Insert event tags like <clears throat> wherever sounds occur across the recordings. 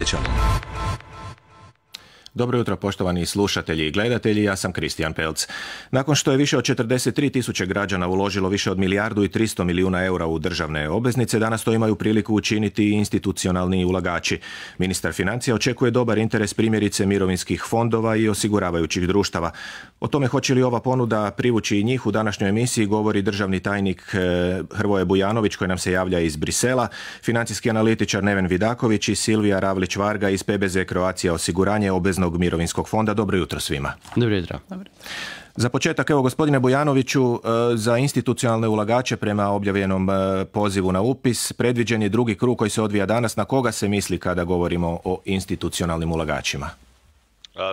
Geçelim. Dobro jutro poštovani slušatelji i gledatelji, ja sam Kristijan Pelc. Nakon što je više od 43 tisuće građana uložilo više od milijardu i 300 milijuna eura u državne obveznice, danas to imaju priliku učiniti i institucionalni ulagači. Ministar financija očekuje dobar interes primjerice mirovinskih fondova i osiguravajućih društava. O tome hoće li ova ponuda privući i njih u današnjoj emisiji govori državni tajnik eh, Hrvoje Bujanović koji nam se javlja iz Brisela, financijski analitičar Neven Vidaković i Silvija Ravlić-Varga iz PBZ Kroacija osiguranje obvezno mirovinskog fonda. Dobro jutro svima. Dobro jutro. Za početak, evo gospodine Bojanoviću, e, za institucionalne ulagače prema objavljenom e, pozivu na upis predviđen je drugi krug koji se odvija danas. Na koga se misli kada govorimo o institucionalnim ulagačima?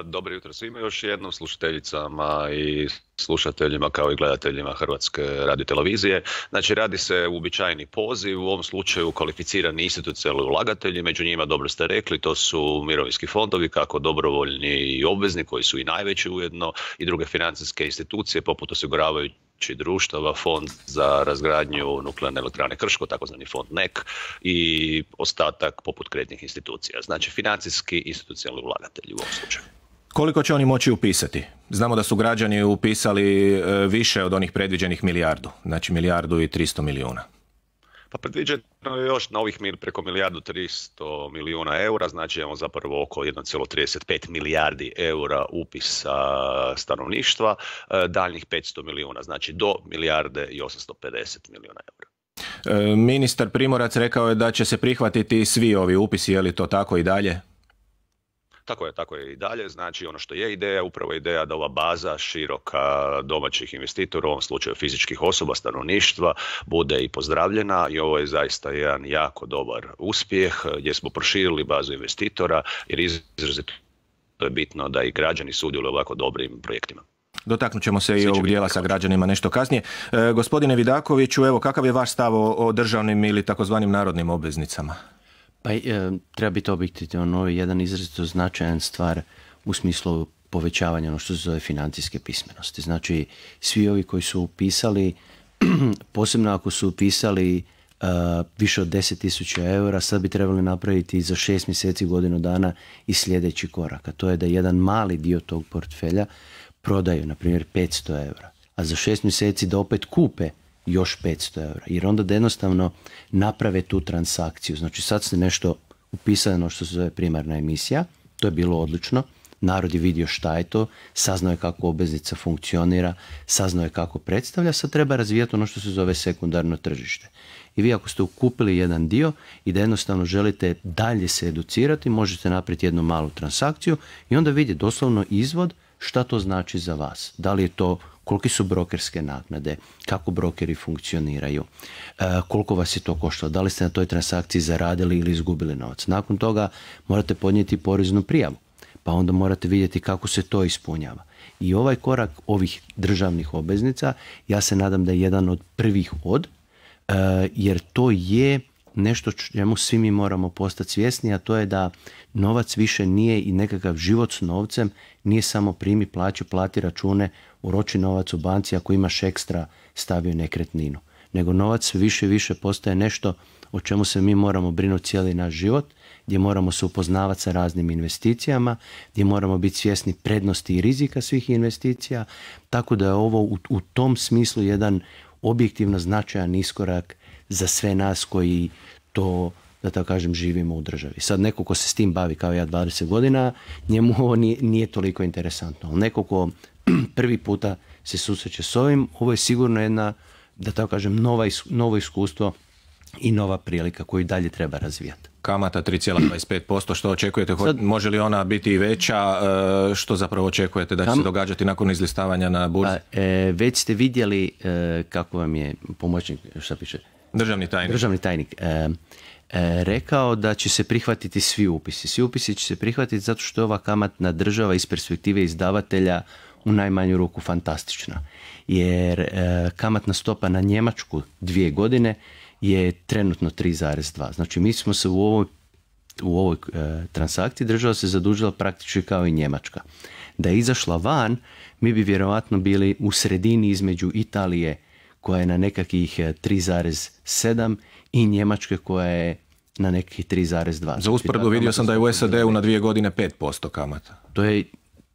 Dobro jutro svima još jednom slušateljicama i slušateljima kao i gledateljima Hrvatske radiotelevizije. Znači radi se uobičajeni poziv, u ovom slučaju kvalificirani institucijalni ulagatelji, među njima dobro ste rekli, to su mirovinski fondovi kako dobrovoljni i obvezni koji su i najveći ujedno i druge financijske institucije poput osiguravajući društava, fond za razgradnju nuklearne elektrane Krško, takozvani fond NEC i ostatak poput kreditnih institucija. Znači financijski institucijalni ulagatelji u ovom slučaju. Koliko će oni moći upisati? Znamo da su građani upisali e, više od onih predviđenih milijardu, znači milijardu i 300 milijuna. Pa predviđeno je još na ovih preko milijardu 300 milijuna eura, znači imamo zapravo oko 1,35 milijardi eura upisa stanovništva, e, daljnjih 500 milijuna, znači do milijarde i 850 milijuna eura. E, ministar Primorac rekao je da će se prihvatiti svi ovi upisi, je li to tako i dalje? Tako je, tako je i dalje. Znači ono što je ideja, upravo ideja da ova baza široka domaćih investitora, u ovom slučaju fizičkih osoba, stanovništva, bude i pozdravljena i ovo je zaista jedan jako dobar uspjeh eh, gdje smo proširili bazu investitora jer izrazito je bitno da i građani sudjeluju u ovako dobrim projektima. Dotaknut ćemo se i ovog dijela sa građanima nešto kasnije. Eh, gospodine Vidakoviću, evo kakav je vaš stav o, o državnim ili takozvanim narodnim obveznicama? Pa e, treba biti objektivno, ono je jedan izrazito značajan stvar u smislu povećavanja ono što se zove financijske pismenosti. Znači, svi ovi koji su upisali, <clears throat> posebno ako su upisali e, više od 10.000 eura, sad bi trebali napraviti za šest mjeseci godinu dana i sljedeći korak. A to je da jedan mali dio tog portfelja prodaju, na primjer 500 eura. A za šest mjeseci da opet kupe još 500 eura. Jer onda da jednostavno naprave tu transakciju. Znači sad ste nešto upisano što se zove primarna emisija, to je bilo odlično. Narod je vidio šta je to, saznao je kako obveznica funkcionira, saznao je kako predstavlja, sad treba razvijati ono što se zove sekundarno tržište. I vi ako ste ukupili jedan dio i da jednostavno želite dalje se educirati, možete napraviti jednu malu transakciju i onda vidjeti doslovno izvod šta to znači za vas. Da li je to koliki su brokerske naknade, kako brokeri funkcioniraju, e, koliko vas je to koštalo, da li ste na toj transakciji zaradili ili izgubili novac. Nakon toga morate podnijeti poreznu prijavu, pa onda morate vidjeti kako se to ispunjava. I ovaj korak ovih državnih obveznica, ja se nadam da je jedan od prvih od, e, jer to je nešto čemu svi mi moramo postati svjesni, a to je da novac više nije i nekakav život s novcem, nije samo primi plaću, plati račune, uroči novac u banci, ako imaš ekstra stavio nekretninu. Nego novac više i više postaje nešto o čemu se mi moramo brinuti cijeli naš život, gdje moramo se upoznavati sa raznim investicijama, gdje moramo biti svjesni prednosti i rizika svih investicija, tako da je ovo u, u tom smislu jedan objektivno značajan iskorak za sve nas koji to da tako kažem, živimo u državi. Sad neko ko se s tim bavi kao ja 20 godina, njemu ovo nije, nije toliko interesantno. Ali neko ko <clears throat> prvi puta se susreće s ovim, ovo je sigurno jedna, da tako kažem, nova novo iskustvo i nova prilika koju dalje treba razvijati. Kamata 3,25%, što očekujete? Sad, može li ona biti veća? E, što zapravo očekujete da će se događati nakon izlistavanja na burzi? E, već ste vidjeli e, kako vam je pomoćnik, što piše, Državni tajnik. Državni tajnik. E, e, rekao da će se prihvatiti svi upisi. Svi upisi će se prihvatiti zato što je ova kamatna država iz perspektive izdavatelja u najmanju ruku fantastična. Jer e, kamatna stopa na Njemačku dvije godine je trenutno 3,2. Znači mi smo se u ovoj, u ovoj transakciji država se zadužila praktički kao i Njemačka. Da je izašla van, mi bi vjerojatno bili u sredini između Italije koja je na nekakvih 3,7 e, i Njemačke koja je na nekih 3,2. Za usporedbu dakle, vidio sam da je u SAD-u na dvije godine 5% kamata. To je,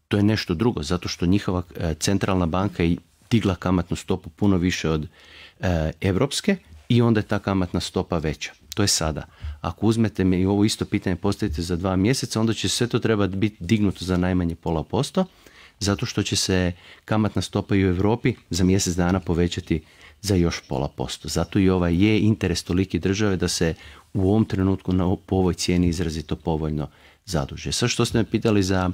to je nešto drugo, zato što njihova e, centralna banka je digla kamatnu stopu puno više od e, evropske i onda je ta kamatna stopa veća. To je sada. Ako uzmete mi i ovo isto pitanje postavite za dva mjeseca, onda će sve to trebati biti dignuto za najmanje pola posto zato što će se kamatna stopa i u Europi za mjesec dana povećati za još pola posto. Zato i ovaj je interes toliki države da se u ovom trenutku na, po ovoj cijeni izrazito povoljno zaduže. Sve što ste me pitali za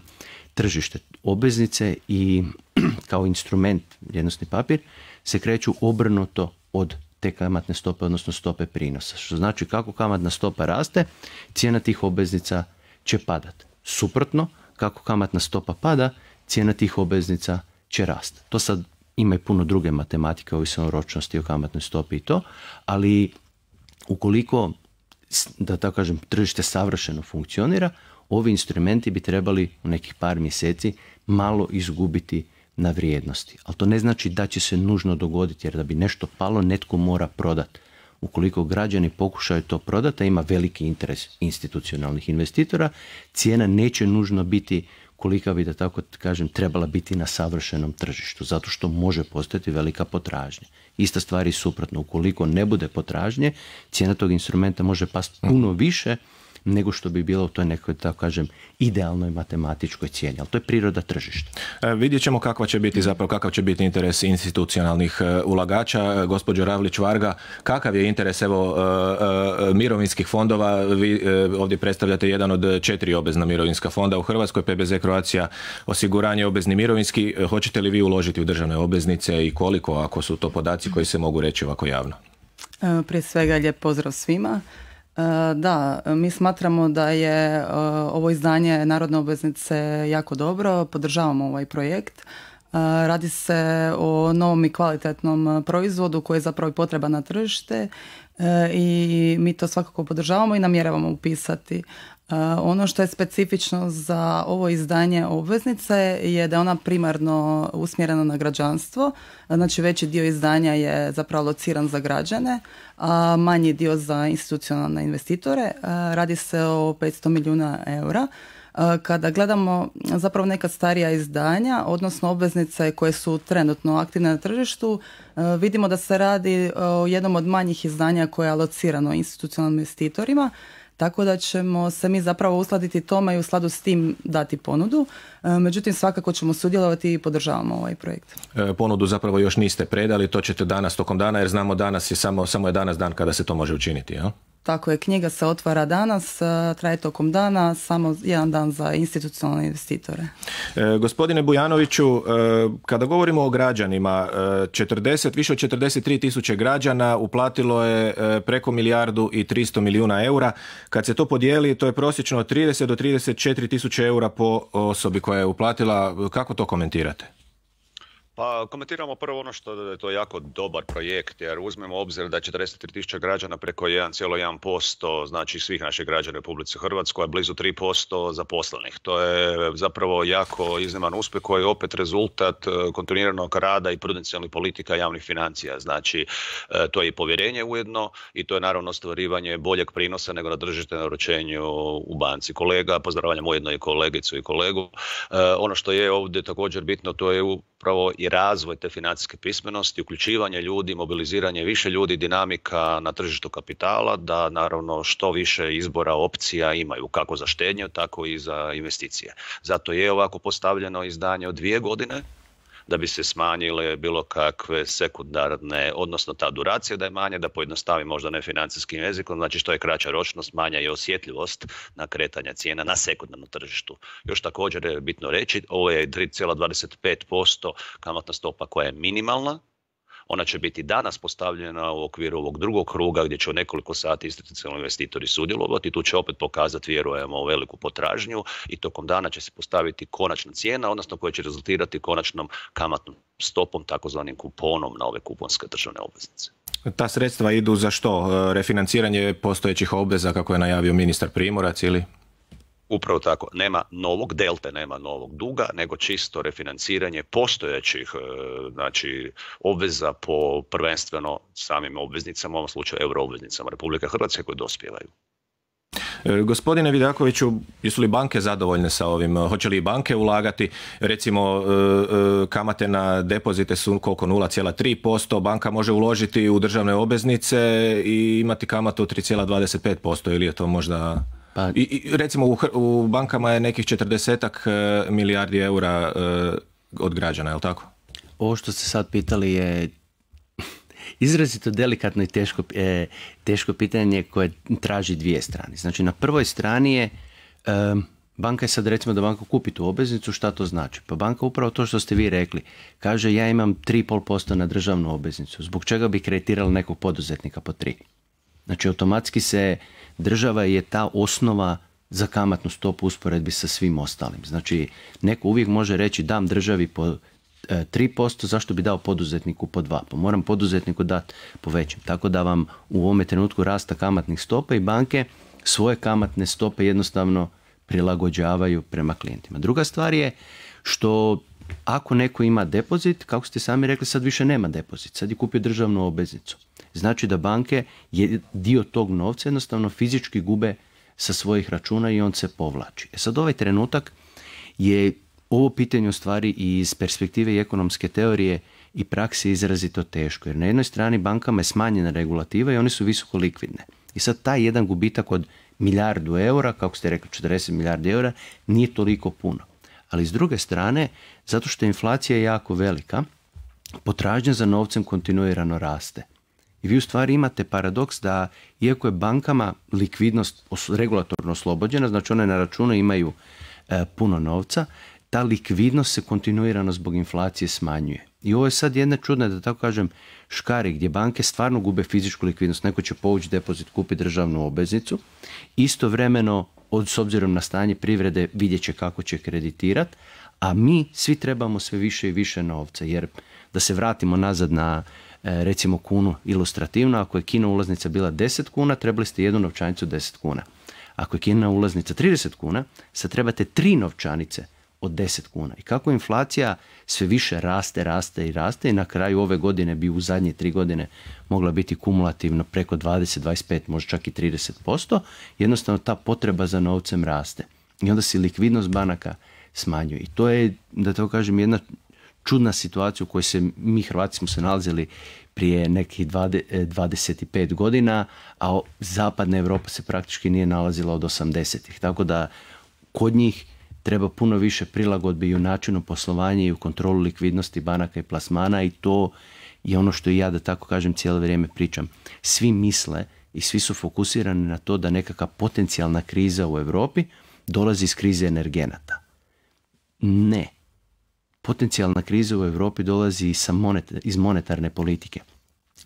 tržište obveznice i <clears throat> kao instrument jednostni papir se kreću obrnuto od te kamatne stope, odnosno stope prinosa. Što znači kako kamatna stopa raste, cijena tih obveznica će padat. Suprotno, kako kamatna stopa pada, cijena tih obveznica će rast. To sad ima i puno druge matematike, ovisno o ročnosti, o kamatnoj stopi i to, ali ukoliko, da tako kažem, tržište savršeno funkcionira, ovi instrumenti bi trebali u nekih par mjeseci malo izgubiti na vrijednosti. Ali to ne znači da će se nužno dogoditi, jer da bi nešto palo, netko mora prodati. Ukoliko građani pokušaju to prodati, a ima veliki interes institucionalnih investitora, cijena neće nužno biti kolika bi da tako kažem trebala biti na savršenom tržištu zato što može postati velika potražnja. Ista stvar i suprotno, ukoliko ne bude potražnje, cijena tog instrumenta može pasti puno više nego što bi bilo u toj nekoj, tako kažem, idealnoj matematičkoj cijeni. Ali to je priroda tržišta. E, vidjet ćemo kakva će biti zapravo, kakav će biti interes institucionalnih e, ulagača. E, gospođo Ravlić Varga, kakav je interes evo e, mirovinskih fondova? Vi ovdje predstavljate jedan od četiri obvezna mirovinska fonda u Hrvatskoj, PBZ Kroacija, osiguranje obezni mirovinski. Hoćete li vi uložiti u državne obveznice i koliko ako su to podaci koji se mogu reći ovako javno? Prije svega lijep pozdrav svima. E, da, mi smatramo da je e, ovo izdanje Narodne obveznice jako dobro, podržavamo ovaj projekt. E, radi se o novom i kvalitetnom proizvodu koji je zapravo potreban na tržište E, i mi to svakako podržavamo i namjeravamo upisati. E, ono što je specifično za ovo izdanje obveznice je da je ona primarno usmjerena na građanstvo, e, znači veći dio izdanja je zapravo lociran za građane, a manji dio za institucionalne investitore. Radi se o 500 milijuna eura kada gledamo zapravo neka starija izdanja, odnosno obveznice koje su trenutno aktivne na tržištu, e, vidimo da se radi e, o jednom od manjih izdanja koje je alocirano institucionalnim investitorima, tako da ćemo se mi zapravo uskladiti tome i u skladu s tim dati ponudu. E, međutim, svakako ćemo sudjelovati i podržavamo ovaj projekt. Ponudu zapravo još niste predali, to ćete danas tokom dana jer znamo danas je samo, samo je danas dan kada se to može učiniti, jel? Ja? Tako je, knjiga se otvara danas, e, traje tokom dana, samo jedan dan za institucionalne investitore. E, gospodine Bujanoviću, e, kada govorimo o građanima, e, 40, više od 43 tisuće građana uplatilo je preko milijardu i 300 milijuna eura. Kad se to podijeli, to je prosječno 30 do 34 tisuće eura po osobi koja je uplatila. Kako to komentirate? Pa komentiramo prvo ono što je to jako dobar projekt, jer uzmemo obzir da je 43.000 građana preko 1,1%, znači svih naših građana u Republici Hrvatskoj, a blizu 3% zaposlenih. To je zapravo jako izniman uspjeh koji je opet rezultat e, kontinuiranog rada i prudencijalnih politika javnih financija. Znači, e, to je i povjerenje ujedno i to je naravno stvarivanje boljeg prinosa nego na držite na u banci. Kolega, pozdravljam ujedno i kolegicu i kolegu. E, ono što je ovdje također bitno, to je upravo i razvoj te financijske pismenosti, uključivanje ljudi, mobiliziranje više ljudi, dinamika na tržištu kapitala, da naravno što više izbora opcija imaju, kako za štednju, tako i za investicije. Zato je ovako postavljeno izdanje od dvije godine, da bi se smanjile bilo kakve sekundarne, odnosno ta duracija da je manja, da pojednostavi možda ne financijskim jezikom, znači što je kraća ročnost, manja je osjetljivost na kretanja cijena na sekundarnom tržištu. Još također je bitno reći, ovo je 3,25% kamatna stopa koja je minimalna, ona će biti danas postavljena u okviru ovog drugog kruga gdje će u nekoliko sati institucionalni investitori sudjelovati. Tu će opet pokazati, vjerujemo, veliku potražnju i tokom dana će se postaviti konačna cijena, odnosno koja će rezultirati konačnom kamatnom stopom, takozvanim kuponom na ove kuponske državne obveznice. Ta sredstva idu za što? E, refinanciranje postojećih obveza kako je najavio ministar Primorac ili? Upravo tako. Nema novog delta, nema novog duga, nego čisto refinanciranje postojećih e, znači, obveza po prvenstveno samim obveznicama, u ovom slučaju euroobveznicama Republike Hrvatske koje dospijevaju. E, gospodine Vidakoviću, jesu li banke zadovoljne sa ovim? Hoće li banke ulagati? Recimo, e, kamate na depozite su koliko 0,3%, banka može uložiti u državne obveznice i imati kamatu 3,25% ili je to možda pa... recimo u, bankama je nekih 40 e, milijardi eura e, od građana, je li tako? Ovo što ste sad pitali je <laughs> izrazito delikatno i teško, e, teško pitanje koje traži dvije strane. Znači na prvoj strani je banka je sad recimo da banka kupi tu obveznicu, šta to znači? Pa banka upravo to što ste vi rekli, kaže ja imam 3,5% na državnu obveznicu, zbog čega bi kreditirala nekog poduzetnika po 3? Znači automatski se država je ta osnova za kamatnu stopu usporedbi sa svim ostalim. Znači, neko uvijek može reći dam državi po 3%, e, zašto bi dao poduzetniku po 2%? Pa moram poduzetniku dati po većem. Tako da vam u ovome trenutku rasta kamatnih stopa i banke svoje kamatne stope jednostavno prilagođavaju prema klijentima. Druga stvar je što ako neko ima depozit, kako ste sami rekli, sad više nema depozit, sad je kupio državnu obveznicu. Znači da banke je dio tog novca jednostavno fizički gube sa svojih računa i on se povlači. E sad ovaj trenutak je ovo pitanje u stvari iz perspektive i ekonomske teorije i prakse izrazito teško. Jer na jednoj strani bankama je smanjena regulativa i one su visoko likvidne. I sad taj jedan gubitak od milijardu eura, kako ste rekli 40 milijardi eura, nije toliko puno. Ali s druge strane, zato što je inflacija jako velika, potražnja za novcem kontinuirano raste. I vi u stvari imate paradoks da iako je bankama likvidnost regulatorno oslobođena, znači one na računu imaju e, puno novca, ta likvidnost se kontinuirano zbog inflacije smanjuje. I ovo je sad jedna čudna, da tako kažem, škari gdje banke stvarno gube fizičku likvidnost. Neko će povući depozit, kupi državnu obveznicu. Istovremeno, od, s obzirom na stanje privrede, vidjet će kako će kreditirat, a mi svi trebamo sve više i više novca, jer da se vratimo nazad na E, recimo kunu ilustrativno, ako je kino ulaznica bila 10 kuna, trebali ste jednu novčanicu 10 kuna. Ako je kina ulaznica 30 kuna, sad trebate tri novčanice od 10 kuna. I kako inflacija sve više raste, raste i raste i na kraju ove godine bi u zadnje tri godine mogla biti kumulativno preko 20, 25, možda čak i 30%, jednostavno ta potreba za novcem raste. I onda se likvidnost banaka smanjuje. I to je, da to kažem, jedna čudna situacija u kojoj se mi Hrvati smo se nalazili prije nekih 25 e, godina, a zapadna Europa se praktički nije nalazila od 80-ih. Tako da kod njih treba puno više prilagodbi i u načinu poslovanja i u kontrolu likvidnosti banaka i plasmana i to je ono što i ja da tako kažem cijelo vrijeme pričam. Svi misle i svi su fokusirani na to da nekakva potencijalna kriza u Europi dolazi iz krize energenata. Ne, potencijalna kriza u Europi dolazi iz, iz monetarne politike.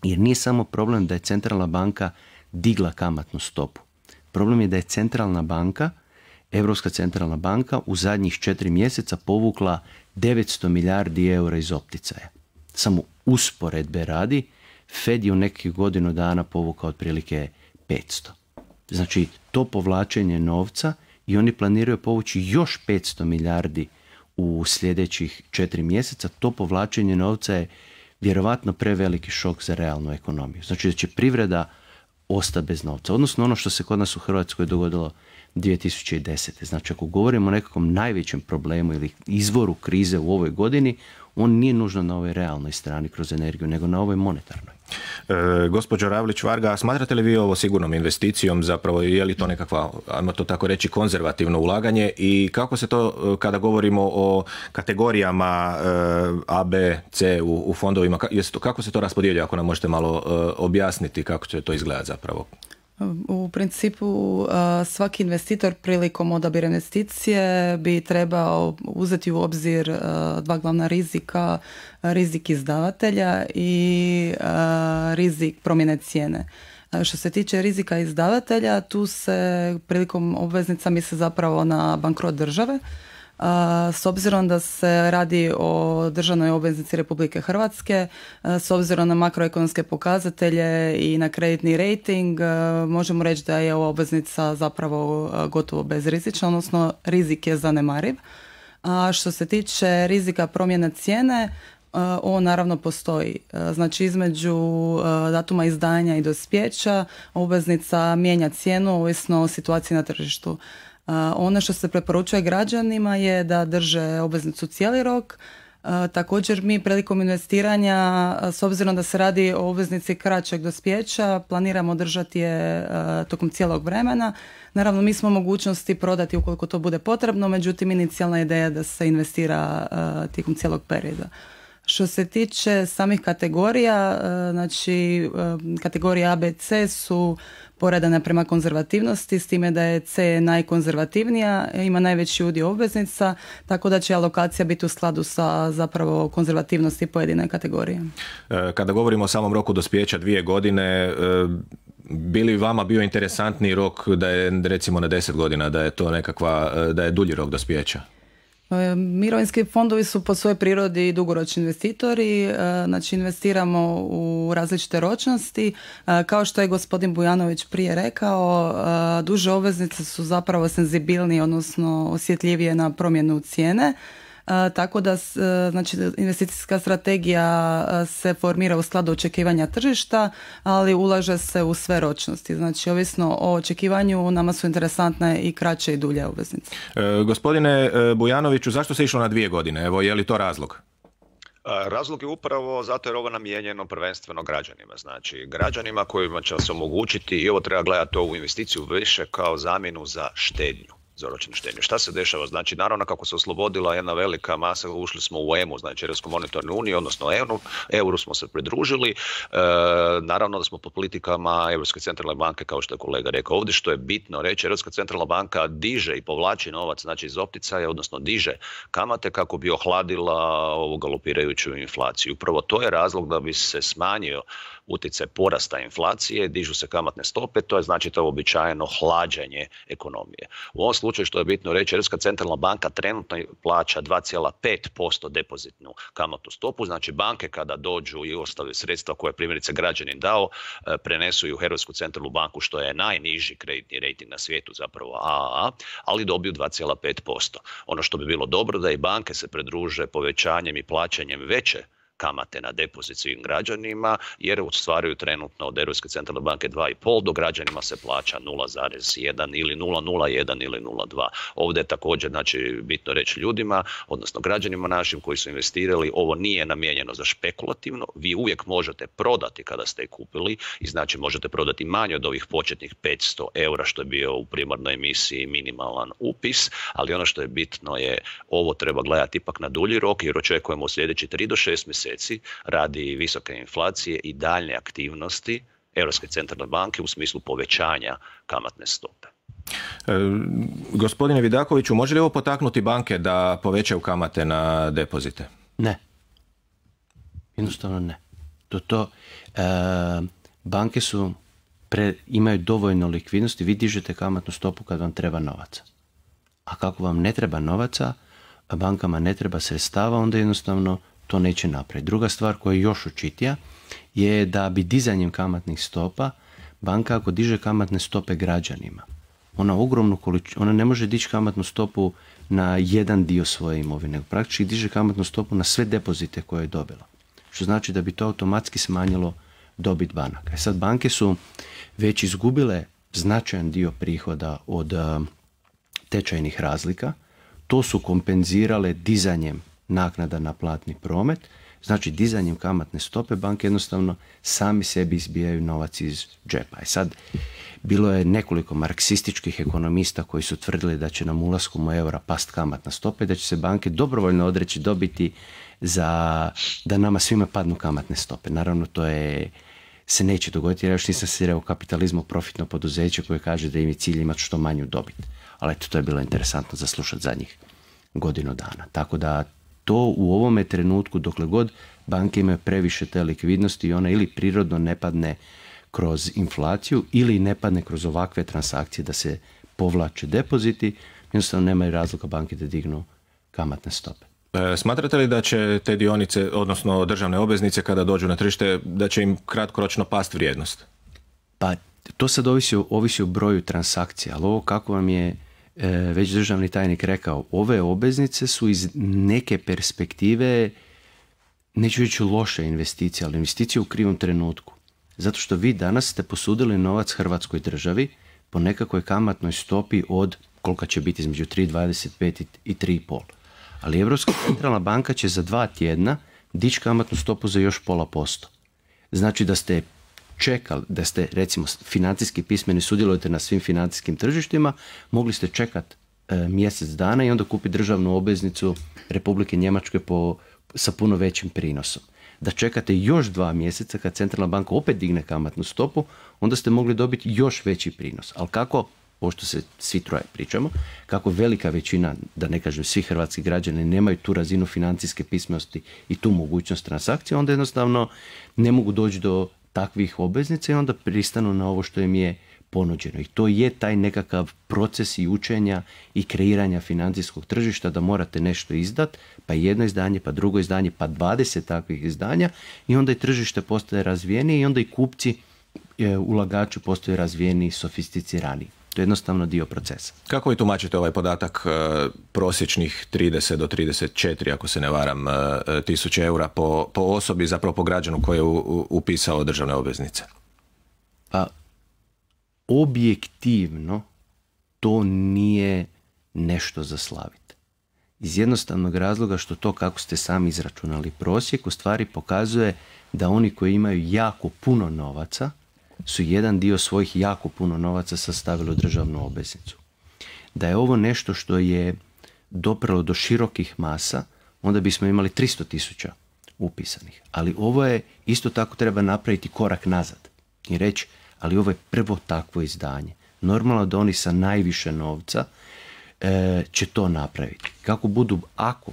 Jer nije samo problem da je centralna banka digla kamatnu stopu. Problem je da je centralna banka, Europska centralna banka u zadnjih četiri mjeseca povukla 900 milijardi eura iz opticaja. Samo usporedbe radi, Fed je u nekih godinu dana povukao otprilike 500. Znači, to povlačenje novca i oni planiraju povući još 500 milijardi u sljedećih četiri mjeseca, to povlačenje novca je vjerovatno preveliki šok za realnu ekonomiju. Znači da će privreda osta bez novca. Odnosno ono što se kod nas u Hrvatskoj dogodilo 2010. Znači ako govorimo o nekakvom najvećem problemu ili izvoru krize u ovoj godini, on nije nužno na ovoj realnoj strani kroz energiju, nego na ovoj monetarnoj. E, gospođo Ravlić Varga, smatrate li vi ovo sigurnom investicijom, zapravo je li to nekakva, ajmo to tako reći, konzervativno ulaganje i kako se to e, kada govorimo o kategorijama e, A, B, C u, fondovima, kako se to raspodijelja, ako nam možete malo e, objasniti kako će to izgledati zapravo? U principu uh, svaki investitor prilikom odabira investicije bi trebao uzeti u obzir uh, dva glavna rizika, rizik izdavatelja i uh, rizik promjene cijene. Što se tiče rizika izdavatelja, tu se prilikom obveznica misli zapravo na bankrot države. S obzirom da se radi o državnoj obveznici Republike Hrvatske, s obzirom na makroekonomske pokazatelje i na kreditni rating, možemo reći da je ova obveznica zapravo gotovo bezrizična, odnosno rizik je zanemariv. A što se tiče rizika promjene cijene, on naravno postoji. Znači između datuma izdanja i dospjeća obveznica mijenja cijenu ovisno o situaciji na tržištu. Ono što se preporučuje građanima je da drže obveznicu cijeli rok, Također mi prilikom investiranja, s obzirom da se radi o obveznici kraćeg dospjeća, planiramo držati je tokom cijelog vremena. Naravno, mi smo mogućnosti prodati ukoliko to bude potrebno, međutim inicijalna ideja je da se investira tijekom cijelog perioda. Što se tiče samih kategorija, e, znači e, kategorije A, B, su poredane prema konzervativnosti, s time da je C najkonzervativnija, ima najveći udio obveznica, tako da će alokacija biti u skladu sa zapravo konzervativnosti pojedine kategorije. E, kada govorimo o samom roku dospijeća dvije godine, bi li vama bio interesantni rok da je recimo na deset godina, da je to nekakva, da je dulji rok dospijeća? E, mirovinski fondovi su po svojoj prirodi dugoročni investitori, e, znači investiramo u različite ročnosti. E, kao što je gospodin Bujanović prije rekao, duže obveznice su zapravo senzibilnije, odnosno osjetljivije na promjenu cijene. E, tako da e, znači, investicijska strategija e, se formira u skladu očekivanja tržišta, ali ulaže se u sve ročnosti. Znači, ovisno o očekivanju, nama su interesantne i kraće i dulje obveznice. gospodine Bujanoviću, zašto se išlo na dvije godine? Evo, je li to razlog? Razlog je upravo zato jer ovo namijenjeno prvenstveno građanima. Znači, građanima kojima će se omogućiti i ovo treba gledati ovu investiciju više kao zamjenu za štednju oročenu štenju. Šta se dešava? Znači, naravno, kako se oslobodila jedna velika masa, ušli smo u EMU, znači Europsku monetarnu uniju, odnosno euro, euro smo se pridružili. E, naravno da smo po politikama Europske centralne banke, kao što je kolega rekao ovdje, što je bitno reći, Europska centralna banka diže i povlači novac znači, iz opticaja, odnosno diže kamate kako bi ohladila ovu galopirajuću inflaciju. Upravo to je razlog da bi se smanjio utjecaj porasta inflacije, dižu se kamatne stope, to je znači to uobičajeno hlađanje ekonomije. U ovom slučaju što je bitno reći, Europska centralna banka trenutno plaća 2,5% depozitnu kamatnu stopu, znači banke kada dođu i ostave sredstva koje primjerice građanin dao, e, prenesu i u Hrvatsku centralnu banku što je najniži kreditni rejting na svijetu zapravo AAA, ali dobiju 2,5%. Ono što bi bilo dobro da i banke se pridruže povećanjem i plaćanjem veće kamate na depozit svim građanima, jer ostvaruju trenutno od Europske centralne banke 2,5, do građanima se plaća 0,1 ili 0,01 ili 0,2. Ovdje je također znači, bitno reći ljudima, odnosno građanima našim koji su investirali, ovo nije namijenjeno za špekulativno, vi uvijek možete prodati kada ste kupili i znači možete prodati manje od ovih početnih 500 eura što je bio u primarnoj emisiji minimalan upis, ali ono što je bitno je ovo treba gledati ipak na dulji rok jer očekujemo sljedeći 3 do 6 mjeseci mjeseci radi visoke inflacije i daljne aktivnosti Europske centralne banke u smislu povećanja kamatne stope. E, gospodine Vidakoviću, može li ovo potaknuti banke da povećaju kamate na depozite? Ne. Jednostavno ne. To, to e, banke su pre, imaju dovoljno likvidnosti, vi dižete kamatnu stopu kad vam treba novaca. A kako vam ne treba novaca, bankama ne treba sredstava, onda jednostavno to neće napraviti. Druga stvar koja je još očitija je da bi dizanjem kamatnih stopa banka ako diže kamatne stope građanima, ona ogromnu količinu, ona ne može dići kamatnu stopu na jedan dio svoje imovine, nego praktički diže kamatnu stopu na sve depozite koje je dobila. Što znači da bi to automatski smanjilo dobit banaka. E sad banke su već izgubile značajan dio prihoda od tečajnih razlika, to su kompenzirale dizanjem naknada na platni promet. Znači, dizanjem kamatne stope banke jednostavno sami sebi izbijaju novac iz džepa. I e sad, bilo je nekoliko marksističkih ekonomista koji su tvrdili da će nam ulaskom u eura past kamatna stope, i da će se banke dobrovoljno odreći dobiti za, da nama svima padnu kamatne stope. Naravno, to je se neće dogoditi jer ja još nisam sirao kapitalizmu profitno poduzeće koje kaže da im je cilj imati što manju dobit. Ali eto, to je bilo interesantno za slušati zadnjih godinu dana. Tako da to u ovome trenutku dokle god banke imaju previše te likvidnosti i ona ili prirodno ne padne kroz inflaciju ili ne padne kroz ovakve transakcije da se povlače depoziti, jednostavno nemaju razloga banke da dignu kamatne stope. E, smatrate li da će te dionice, odnosno državne obveznice kada dođu na tržište, da će im kratkoročno past vrijednost? Pa to sad ovisi, ovisi o broju transakcija, ali ovo kako vam je E, već državni tajnik rekao, ove obveznice su iz neke perspektive, neću reći loše investicije, ali investicije u krivom trenutku. Zato što vi danas ste posudili novac Hrvatskoj državi po nekakvoj kamatnoj stopi od kolika će biti između 3,25 i 3,5. Ali Evropska centralna banka će za dva tjedna dići kamatnu stopu za još pola posto. Znači da ste čekali, da ste recimo financijski pismeni sudjelujete na svim financijskim tržištima, mogli ste čekati e, mjesec dana i onda kupiti državnu obveznicu Republike Njemačke po, sa puno većim prinosom. Da čekate još dva mjeseca kad centralna banka opet digne kamatnu stopu, onda ste mogli dobiti još veći prinos. Ali kako pošto se svi troje pričamo, kako velika većina, da ne kažem svi hrvatski građani, nemaju tu razinu financijske pismenosti i tu mogućnost transakcije, onda jednostavno ne mogu doći do takvih obveznica i onda pristanu na ovo što im je ponuđeno. I to je taj nekakav proces i učenja i kreiranja financijskog tržišta da morate nešto izdat, pa jedno izdanje, pa drugo izdanje, pa 20 takvih izdanja i onda i tržište postaje razvijenije i onda i kupci, e, ulagači postaju razvijeniji, sofisticiraniji. To je jednostavno dio procesa. Kako vi tumačite ovaj podatak e, prosječnih 30 do 34, ako se ne varam, e, e, tisuće eura po, po osobi, zapravo po građanu koji je upisao državne obveznice? Pa, objektivno to nije nešto za slaviti. Iz jednostavnog razloga što to kako ste sami izračunali prosjek u stvari pokazuje da oni koji imaju jako puno novaca su jedan dio svojih jako puno novaca sastavili u državnu obveznicu. Da je ovo nešto što je dopralo do širokih masa, onda bismo imali 300 tisuća upisanih. Ali ovo je, isto tako treba napraviti korak nazad i reći, ali ovo je prvo takvo izdanje. Normalno da oni sa najviše novca e, će to napraviti. Kako budu, ako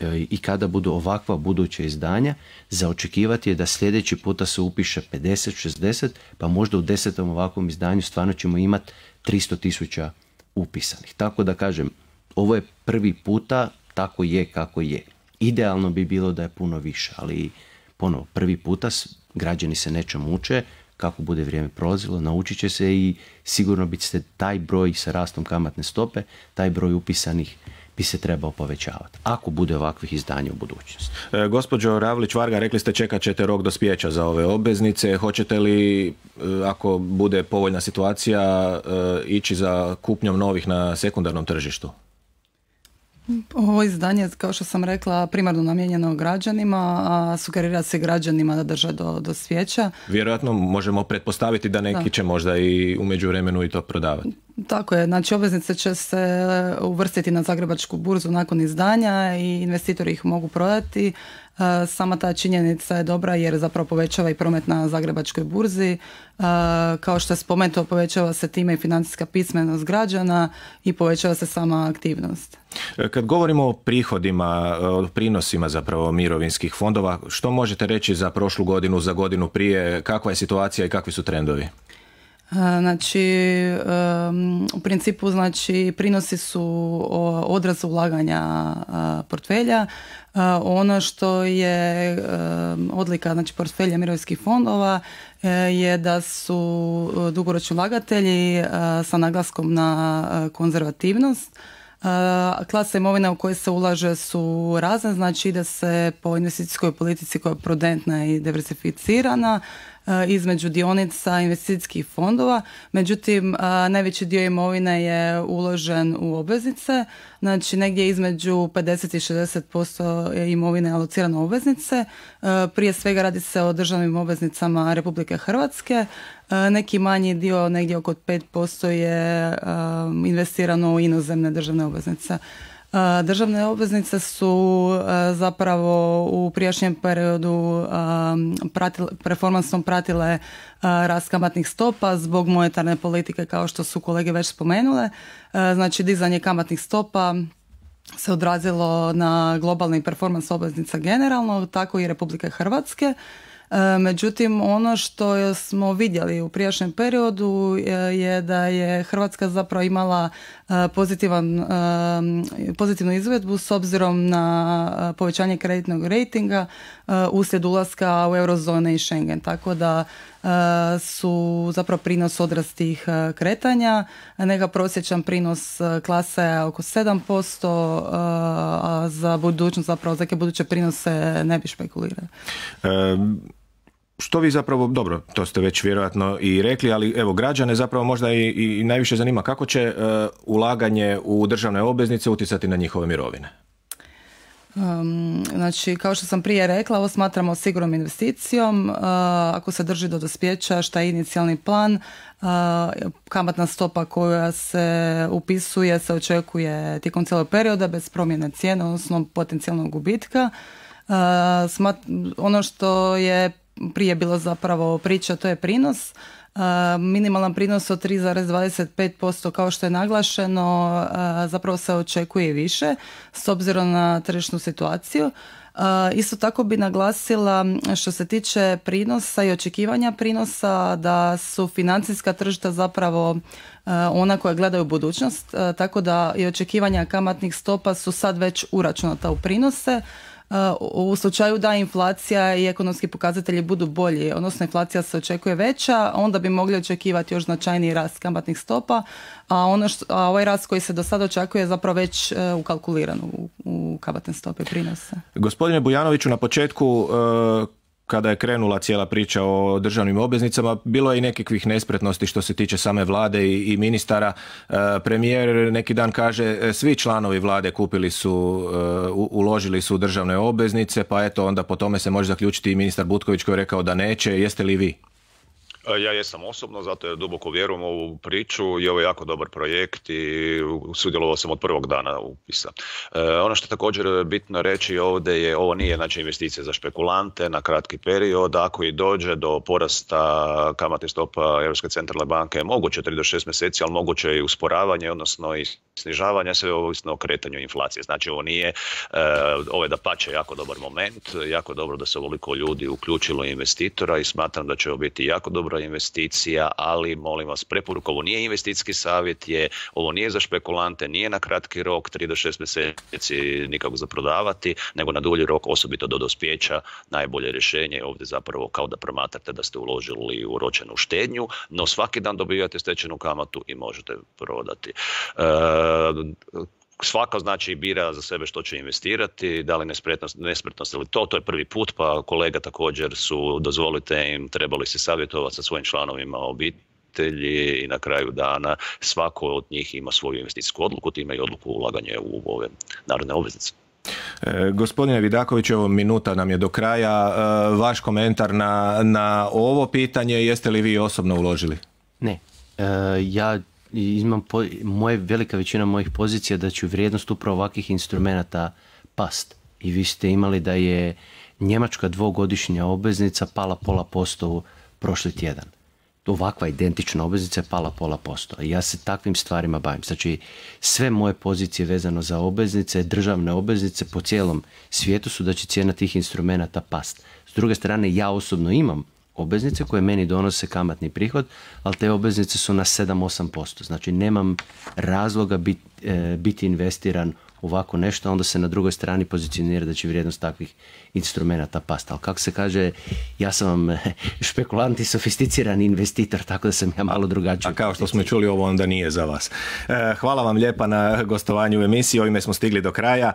E, i kada budu ovakva buduća izdanja, za očekivati je da sljedeći puta se upiše 50, 60, pa možda u desetom ovakvom izdanju stvarno ćemo imati 300 tisuća upisanih. Tako da kažem, ovo je prvi puta, tako je kako je. Idealno bi bilo da je puno više, ali ponovo, prvi puta građani se nečem uče, kako bude vrijeme prolazilo, naučit će se i sigurno se taj broj sa rastom kamatne stope, taj broj upisanih se trebao povećavati. Ako bude ovakvih izdanja u budućnosti. E, gospođo Ravlić Varga, rekli ste čekat ćete rok spjeća za ove obveznice. Hoćete li, e, ako bude povoljna situacija, e, ići za kupnjom novih na sekundarnom tržištu? Ovo izdanje, kao što sam rekla, primarno namijenjeno građanima, a sugerira se građanima da drže do, do svijeća. Vjerojatno možemo pretpostaviti da neki će možda i u međuvremenu i to prodavati. Tako je, znači obveznice će se uvrstiti na Zagrebačku burzu nakon izdanja i investitori ih mogu prodati. E, sama ta činjenica je dobra jer zapravo povećava i promet na Zagrebačkoj burzi. E, kao što je spomenuto, povećava se time i financijska pismenost građana i povećava se sama aktivnost. E, kad govorimo o prihodima, o prinosima zapravo mirovinskih fondova, što možete reći za prošlu godinu, za godinu prije, kakva je situacija i kakvi su trendovi? E, znači, u principu znači, prinosi su odraz ulaganja e, portfelja. E, ono što je odlika znači, portfelja mirovinskih fondova je da su dugoročni ulagatelji sa naglaskom na konzervativnost. Klasa imovina u koje se ulaže su razne, znači ide se po investicijskoj politici koja je prudentna i diversificirana. Eh, između dionica investicijskih fondova. Međutim, eh, najveći dio imovine je uložen u obveznice, znači negdje između 50 i 60% imovine je alocirano u obveznice. Eh, prije svega radi se o državnim obveznicama Republike Hrvatske. Neki manji dio, negdje oko 5% je investirano u inozemne državne obveznice. Državne obveznice su zapravo u prijašnjem periodu performansom pratile rast kamatnih stopa zbog monetarne politike kao što su kolege već spomenule. Znači dizanje kamatnih stopa se odrazilo na globalni performans obveznica generalno, tako i Republike Hrvatske. E, međutim, ono što smo vidjeli u prijašnjem periodu e, je da je Hrvatska zapravo imala e, pozitivan, pozitivnu izvedbu s obzirom na povećanje kreditnog rejtinga uslijed ulaska u eurozone i Schengen. Tako da su zapravo prinos odrastih kretanja. Neka prosječan prinos klase je oko 7%, a za budućnost, zapravo za neke buduće prinose ne bi špekulirao što vi zapravo, dobro, to ste već vjerojatno i rekli, ali evo građane zapravo možda i, i najviše zanima kako će e, ulaganje u državne obveznice utjecati na njihove mirovine. Um, znači, kao što sam prije rekla, ovo smatramo sigurnom investicijom. E, ako se drži do dospjeća, šta je inicijalni plan, e, kamatna stopa koja se upisuje se očekuje tijekom cijelog perioda bez promjene cijene, odnosno potencijalnog gubitka. ono što je prije bilo zapravo priča, to je prinos. E, minimalan prinos od 3,25% kao što je naglašeno e, zapravo se očekuje više s obzirom na tržišnu situaciju. E, isto tako bi naglasila što se tiče prinosa i očekivanja prinosa da su financijska tržišta zapravo ona koja gledaju budućnost, tako da i očekivanja kamatnih stopa su sad već uračunata u prinose u slučaju da inflacija i ekonomski pokazatelji budu bolji, odnosno inflacija se očekuje veća, onda bi mogli očekivati još značajniji rast kamatnih stopa, a, ono što, a ovaj rast koji se do sada očekuje zapravo već e, ukalkuliran u, u kamatne stope prinose. Gospodine Bujanoviću, na početku e, kada je krenula cijela priča o državnim obveznicama, bilo je i nekakvih nespretnosti što se tiče same vlade i, i ministara. E, premijer neki dan kaže e, svi članovi vlade kupili su, e, uložili su državne obveznice, pa eto onda po tome se može zaključiti i ministar Butković koji je rekao da neće. Jeste li vi? E, ja jesam osobno, zato jer duboko vjerujem u ovu priču i ovo je jako dobar projekt i sudjelovao sam od prvog dana upisa. E, ono što je također bitno reći ovdje je, ovo nije znači, investicija za špekulante na kratki period, ako i dođe do porasta kamatnih stopa Europske centralne banke, moguće 3 do šest mjeseci, ali moguće i usporavanje, odnosno i snižavanje, sve ovisno o kretanju inflacije. Znači ovo nije, e, ovo je da pače jako dobar moment, jako dobro da se ovoliko ljudi uključilo investitora i smatram da će ovo biti jako dobro investicija, ali molim vas, preporuka, ovo nije investicijski savjet, je, ovo nije za špekulante, nije na kratki rok, 3 do 6 mjeseci nikako za prodavati, nego na dulji rok, osobito do dospjeća, najbolje rješenje je ovdje zapravo kao da promatrate da ste uložili u ročenu štednju, no svaki dan dobivate stečenu kamatu i možete prodati. E, svaka znači bira za sebe što će investirati, da li nespretnost, ili to, to je prvi put, pa kolega također su, dozvolite im, trebali se savjetovati sa svojim članovima obitelji i na kraju dana svako od njih ima svoju investicijsku odluku, time i odluku ulaganje u ove narodne obveznice. E, gospodine Vidaković, evo minuta nam je do kraja. E, vaš komentar na, ovo pitanje, jeste li vi osobno uložili? Ne, e, ja imam po, moje, velika većina mojih pozicija da će vrijednost upravo ovakvih instrumenata past. I vi ste imali da je njemačka dvogodišnja obveznica pala pola posto prošli tjedan. Ovakva identična obveznica je pala pola posto. Ja se takvim stvarima bavim. Znači, sve moje pozicije vezano za obveznice, državne obveznice po cijelom svijetu su da će cijena tih instrumenata past. S druge strane, ja osobno imam obveznice koje meni donose kamatni prihod, ali te obveznice su na 7-8%. Znači nemam razloga bit, e, biti investiran u ovako nešto, onda se na drugoj strani pozicionira da će vrijednost takvih instrumenata past. Ali kako se kaže, ja sam vam e, špekulant i sofisticiran investitor, tako da sam ja malo drugačiji. A kao što smo čuli, ovo onda nije za vas. E, hvala vam lijepa na gostovanju u emisiji, ovime smo stigli do kraja.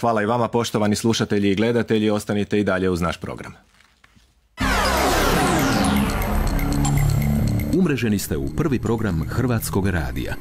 hvala i vama, poštovani slušatelji i gledatelji, ostanite i dalje uz naš program. Umreženi ste u prvi program Hrvatskog radija.